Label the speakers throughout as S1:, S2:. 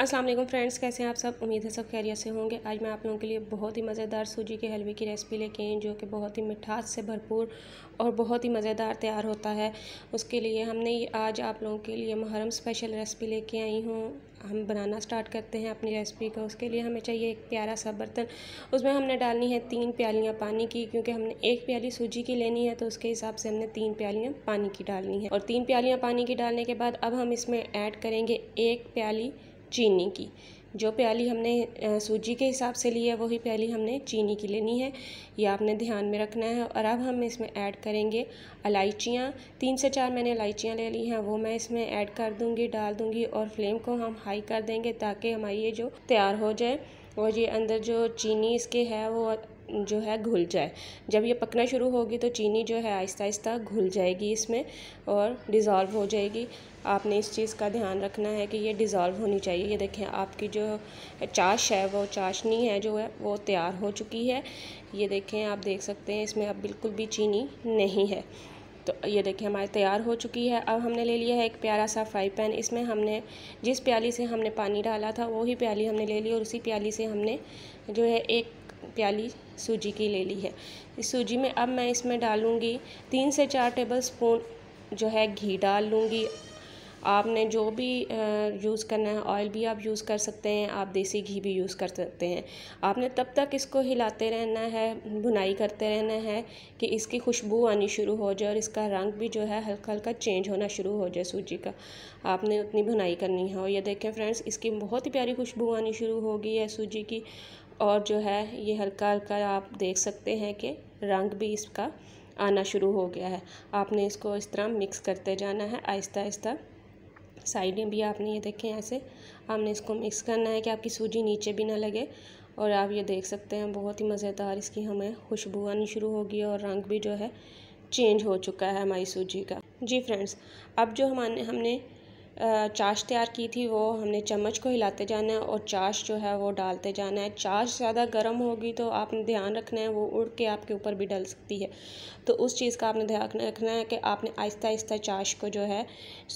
S1: अस्सलाम वालेकुम फ्रेंड्स कैसे हैं आप सब उम्मीद है सब खैरियत से होंगे आज मैं आप लोगों के लिए बहुत ही मज़ेदार सूजी के हलवे की रेसिपी लेके आई जो कि बहुत ही मिठास से भरपूर और बहुत ही मज़ेदार तैयार होता है उसके लिए हमने आज आप लोगों के लिए मुहर्रम स्पेशल रेसिपी लेके आई हूँ हम बनाना स्टार्ट करते हैं अपनी रेसिपी को उसके लिए हमें चाहिए एक प्यारा सा बर्तन उसमें हमने डालनी है तीन प्यालियाँ पानी की क्योंकि हमने एक प्याली सूजी की लेनी है तो उसके हिसाब से हमने तीन प्यालियाँ पानी की डालनी है और तीन प्यालियाँ पानी की डालने के बाद अब हम इसमें ऐड करेंगे एक प्याली चीनी की जो प्याली हमने सूजी के हिसाब से ली है वही प्याली हमने चीनी की लेनी है ये आपने ध्यान में रखना है और अब हम इसमें ऐड करेंगे इलायचियाँ तीन से चार मैंने इलायचियाँ ले ली हैं वो मैं इसमें ऐड कर दूँगी डाल दूँगी और फ्लेम को हम हाई कर देंगे ताकि हमारी ये जो तैयार हो जाए और ये अंदर जो चीनी इसके है वो जो है घुल जाए जब ये पकना शुरू होगी तो चीनी जो है आहिस्ता आहिस्ता घुल जाएगी इसमें और डिज़ोल्व हो जाएगी आपने इस चीज़ का ध्यान रखना है कि ये डिज़ोल्व होनी चाहिए ये देखें आपकी जो चाश है वो चाशनी है जो है वो तैयार हो चुकी है ये देखें आप देख सकते हैं इसमें अब बिल्कुल भी चीनी नहीं है तो ये देखिए हमारी तैयार हो चुकी है अब हमने ले लिया है एक प्यारा सा फ्राई पैन इसमें हमने जिस प्याली से हमने पानी डाला था वही प्याली हमने ले ली और उसी प्याली से हमने जो है एक प्याली सूजी की ले ली है इस सूजी में अब मैं इसमें डालूँगी तीन से चार टेबल स्पून जो है घी डाल लूँगी आपने जो भी यूज़ करना है ऑयल भी आप यूज़ कर सकते हैं आप देसी घी भी यूज़ कर सकते हैं आपने तब तक इसको हिलाते रहना है भुनाई करते रहना है कि इसकी खुशबू आनी शुरू हो जाए और इसका रंग भी जो है हल्का हल्का चेंज होना शुरू हो जाए सूजी का आपने उतनी भुनाई करनी है और ये देखें फ्रेंड्स इसकी बहुत ही प्यारी खुशबू आनी शुरू हो गई है सूजी की और जो है ये हल्का हल्का आप देख सकते हैं कि रंग भी इसका आना शुरू हो गया है आपने इसको इस तरह मिक्स करते जाना है आहिस्ता आहिस्ता साइडें भी आपने ये देखें ऐसे आपने इसको मिक्स करना है कि आपकी सूजी नीचे भी ना लगे और आप ये देख सकते हैं बहुत ही मज़ेदार इसकी हमें खुशबू आनी शुरू होगी और रंग भी जो है चेंज हो चुका है हमारी सूजी का जी फ्रेंड्स अब जो हमारे हमने चाश तैयार की थी वो हमने चम्मच को हिलाते जाना है और चाश जो है वो डालते जाना है चाश ज़्यादा गर्म होगी तो आपने ध्यान रखना है वो उड़ के आपके ऊपर भी डल सकती है तो उस चीज़ का आपने ध्यान रखना है कि आपने आहिस्ता आहिस्ता चाश को जो है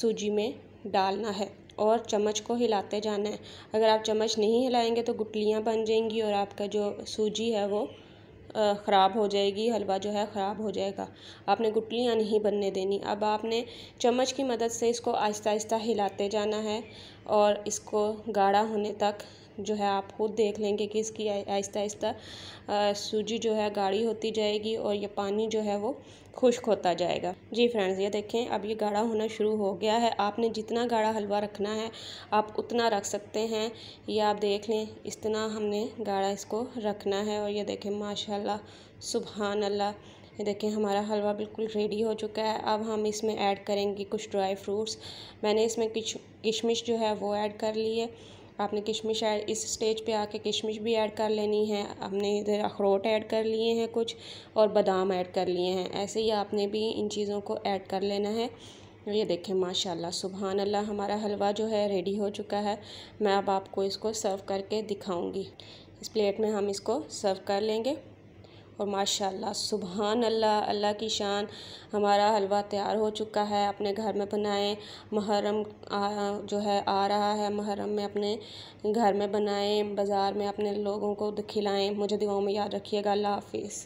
S1: सूजी में डालना है और चम्मच को हिलाते जाना है अगर आप चम्मच नहीं हिलाएंगे तो गुटलियाँ बन जाएंगी और आपका जो सूजी है वो ख़राब हो जाएगी हलवा जो है ख़राब हो जाएगा आपने गुटलियाँ नहीं बनने देनी अब आपने चम्मच की मदद से इसको आहिस्ता आहिस्ता हिलाते जाना है और इसको गाढ़ा होने तक जो है आप खुद देख लेंगे कि इसकी आहिस्ता आहिस्ता सूजी जो है गाढ़ी होती जाएगी और ये पानी जो है वो खुश्क होता जाएगा जी फ्रेंड्स ये देखें अब ये गाढ़ा होना शुरू हो गया है आपने जितना गाढ़ा हलवा रखना है आप उतना रख सकते हैं ये आप देख लें इतना हमने गाढ़ा इसको रखना है और ये देखें माशाल्लाह सुबहान अल्लाह ये देखें हमारा हलवा बिल्कुल रेडी हो चुका है अब हम इसमें ऐड करेंगे कुछ ड्राई फ्रूट्स मैंने इसमें किश किशमिश जो है वो ऐड कर ली है आपने किशमिश ऐड इस स्टेज पे आके किशमिश भी ऐड कर लेनी है आपने इधर अखरोट ऐड कर लिए हैं कुछ और बादाम ऐड कर लिए हैं ऐसे ही आपने भी इन चीज़ों को ऐड कर लेना है ये देखें माशाल्लाह सुबहान अल्लाह हमारा हलवा जो है रेडी हो चुका है मैं अब आपको इसको सर्व करके दिखाऊँगी इस प्लेट में हम इसको सर्व कर लेंगे और माशाल्लाह सुबहान अल्लाह अल्लाह की शान हमारा हलवा तैयार हो चुका है अपने घर में बनाएं मुहर्रम जो है आ रहा है महरम में अपने घर में बनाएं बाज़ार में अपने लोगों को खिलाएं मुझे दुआओं में याद रखिएगा अल्लाह हाफिज़